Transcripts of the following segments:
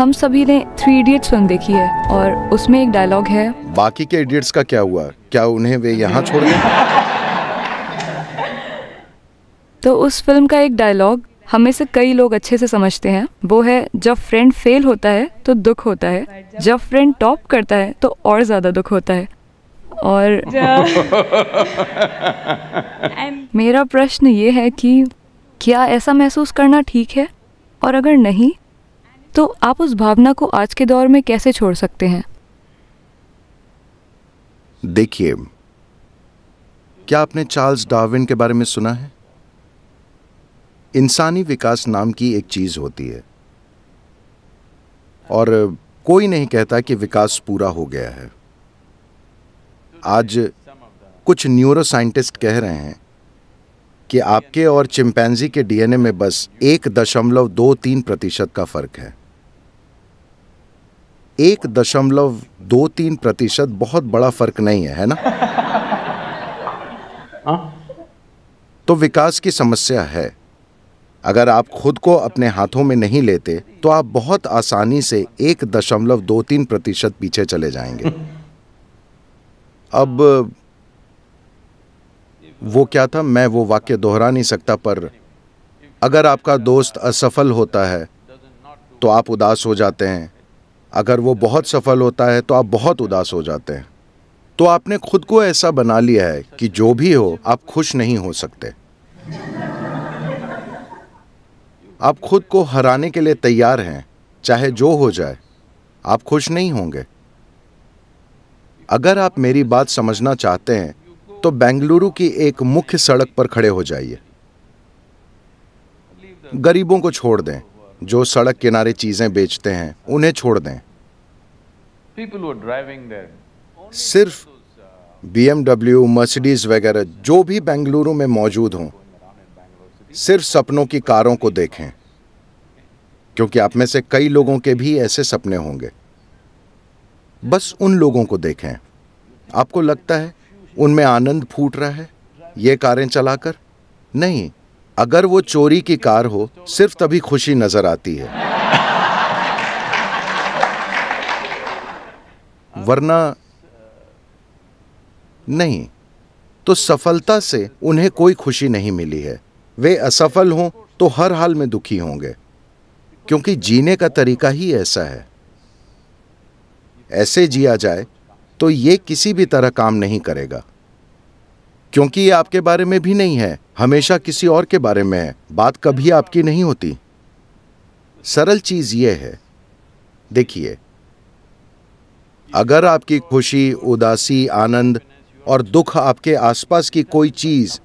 हम सभी ने थ्री इडियट्स फिल्म देखी है और उसमें एक डायलॉग है बाकी के इडियट्स का क्या हुआ क्या उन्हें वे यहाँ छोड़ गए तो उस फिल्म का एक डायलॉग हमें से कई लोग अच्छे से समझते हैं वो है जब फ्रेंड फेल होता है तो दुख होता है जब फ्रेंड टॉप करता है तो और ज़्यादा दुख होता है और मेरा प्रश्न ये है कि क्या ऐसा महसूस करना ठीक है और अगर नहीं तो आप उस भावना को आज के दौर में कैसे छोड़ सकते हैं देखिए क्या आपने चार्ल्स डार्विन के बारे में सुना है इंसानी विकास नाम की एक चीज होती है और कोई नहीं कहता कि विकास पूरा हो गया है आज कुछ न्यूरो साइंटिस्ट कह रहे हैं कि आपके और चिंपैंजी के डीएनए में बस एक दशमलव दो तीन प्रतिशत का फर्क है एक दशमलव दो तीन प्रतिशत बहुत बड़ा फर्क नहीं है है ना आ? हाँ। तो विकास की समस्या है अगर आप खुद को अपने हाथों में नहीं लेते तो आप बहुत आसानी से एक दशमलव दो तीन प्रतिशत पीछे चले जाएंगे अब वो क्या था मैं वो वाक्य दोहरा नहीं सकता पर अगर आपका दोस्त असफल होता है तो आप उदास हो जाते हैं अगर वो बहुत सफल होता है तो आप बहुत उदास हो जाते हैं तो आपने खुद को ऐसा बना लिया है कि जो भी हो आप खुश नहीं हो सकते आप खुद को हराने के लिए तैयार हैं चाहे जो हो जाए आप खुश नहीं होंगे अगर आप मेरी बात समझना चाहते हैं तो बेंगलुरु की एक मुख्य सड़क पर खड़े हो जाइए गरीबों को छोड़ दें जो सड़क किनारे चीज़ें बेचते हैं उन्हें छोड़ दें सिर्फ बी एमडब्ल्यू मर्सिडीज वगैरह जो भी बेंगलुरु में मौजूद हों सिर्फ सपनों की कारों को देखें क्योंकि आप में से कई लोगों के भी ऐसे सपने होंगे बस उन लोगों को देखें आपको लगता है उनमें आनंद फूट रहा है ये कारें चलाकर नहीं अगर वो चोरी की कार हो सिर्फ तभी खुशी नजर आती है वरना नहीं तो सफलता से उन्हें कोई खुशी नहीं मिली है वे असफल हों तो हर हाल में दुखी होंगे क्योंकि जीने का तरीका ही ऐसा है ऐसे जिया जाए तो ये किसी भी तरह काम नहीं करेगा क्योंकि ये आपके बारे में भी नहीं है हमेशा किसी और के बारे में है बात कभी आपकी नहीं होती सरल चीज ये है देखिए अगर आपकी खुशी उदासी आनंद और दुख आपके आसपास की कोई चीज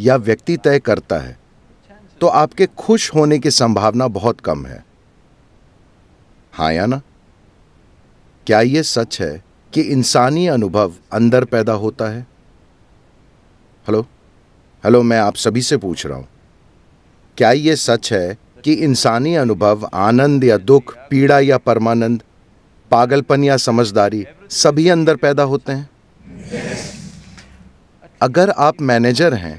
या व्यक्ति तय करता है तो आपके खुश होने की संभावना बहुत कम है हाँ या ना क्या यह सच है कि इंसानी अनुभव अंदर पैदा होता है हेलो हेलो मैं आप सभी से पूछ रहा हूँ क्या ये सच है कि इंसानी अनुभव आनंद या दुख पीड़ा या परमानंद पागलपन या समझदारी सभी अंदर पैदा होते हैं अगर आप मैनेजर हैं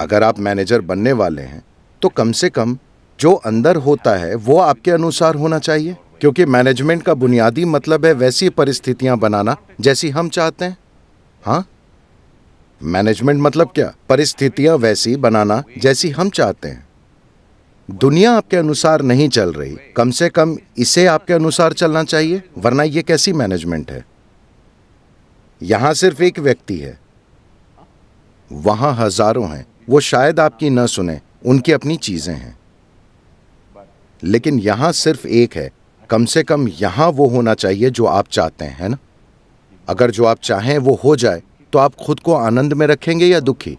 अगर आप मैनेजर बनने वाले हैं तो कम से कम जो अंदर होता है वो आपके अनुसार होना चाहिए क्योंकि मैनेजमेंट का बुनियादी मतलब है वैसी परिस्थितियां बनाना जैसी हम चाहते हैं हाँ मैनेजमेंट मतलब क्या परिस्थितियां वैसी बनाना जैसी हम चाहते हैं दुनिया आपके अनुसार नहीं चल रही कम से कम इसे आपके अनुसार चलना चाहिए वरना यह कैसी मैनेजमेंट है यहां सिर्फ एक व्यक्ति है वहां हजारों हैं वो शायद आपकी न सुने उनकी अपनी चीजें हैं लेकिन यहां सिर्फ एक है कम से कम यहां वो होना चाहिए जो आप चाहते हैं है ना अगर जो आप चाहें वो हो जाए तो आप खुद को आनंद में रखेंगे या दुखी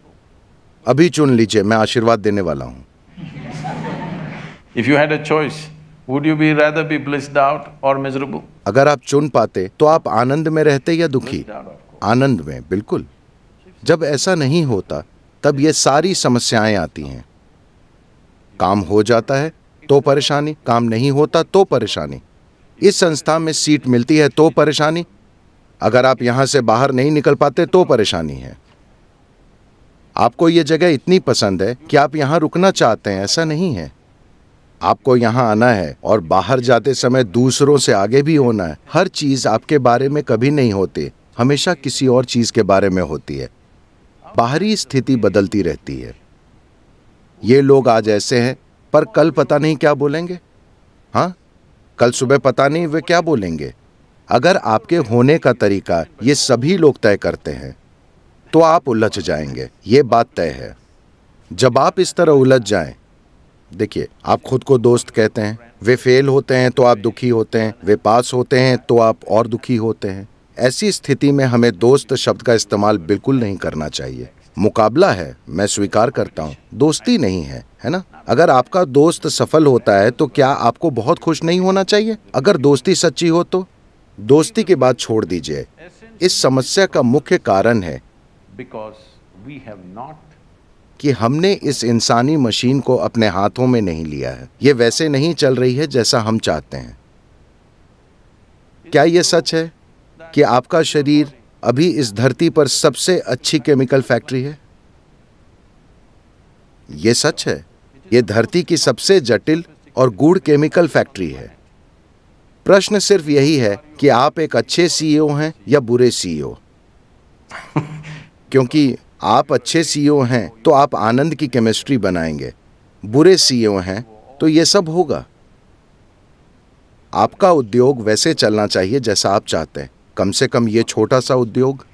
अभी चुन लीजिए मैं आशीर्वाद देने वाला हूँ if you had a choice would you be rather be blissed out or miserable अगर आप चुन पाते तो आप आनंद में रहते या दुखी आनंद में बिल्कुल जब ऐसा नहीं होता तब ये सारी समस्याएं आती हैं काम हो जाता है तो परेशानी काम नहीं होता तो परेशानी इस संस्था में सीट मिलती है तो परेशानी अगर आप यहां से बाहर नहीं निकल पाते तो परेशानी है आपको ये जगह इतनी पसंद है कि आप यहां रुकना चाहते हैं ऐसा नहीं है आपको यहां आना है और बाहर जाते समय दूसरों से आगे भी होना है हर चीज़ आपके बारे में कभी नहीं होती हमेशा किसी और चीज़ के बारे में होती है बाहरी स्थिति बदलती रहती है ये लोग आज ऐसे हैं पर कल पता नहीं क्या बोलेंगे हाँ कल सुबह पता नहीं वे क्या बोलेंगे अगर आपके होने का तरीका ये सभी लोग तय करते हैं तो आप उलझ जाएंगे ये बात तय है जब आप इस तरह उलझ जाएं देखिए आप खुद को दोस्त कहते हैं वे फेल होते हैं तो आप दुखी होते हैं वे पास होते हैं तो आप और दुखी होते हैं ऐसी स्थिति में हमें दोस्त शब्द का इस्तेमाल बिल्कुल नहीं करना चाहिए मुकाबला है मैं स्वीकार करता हूँ दोस्ती नहीं है है ना अगर आपका दोस्त सफल होता है तो क्या आपको बहुत खुश नहीं होना चाहिए अगर दोस्ती सच्ची हो तो दोस्ती की बात छोड़ दीजिए इस समस्या का मुख्य कारण है कि हमने इस इंसानी मशीन को अपने हाथों में नहीं लिया है ये वैसे नहीं चल रही है जैसा हम चाहते हैं क्या यह सच है कि आपका शरीर अभी इस धरती पर सबसे अच्छी केमिकल फैक्ट्री है यह सच है यह धरती की सबसे जटिल और गुड़ केमिकल फैक्ट्री है प्रश्न सिर्फ यही है कि आप एक अच्छे सीईओ e हैं या बुरे सीईओ e क्योंकि आप अच्छे सीईओ e हैं तो आप आनंद की केमिस्ट्री बनाएंगे बुरे सीईओ हैं तो ये सब होगा आपका उद्योग वैसे चलना चाहिए जैसा आप चाहते हैं कम से कम ये छोटा सा उद्योग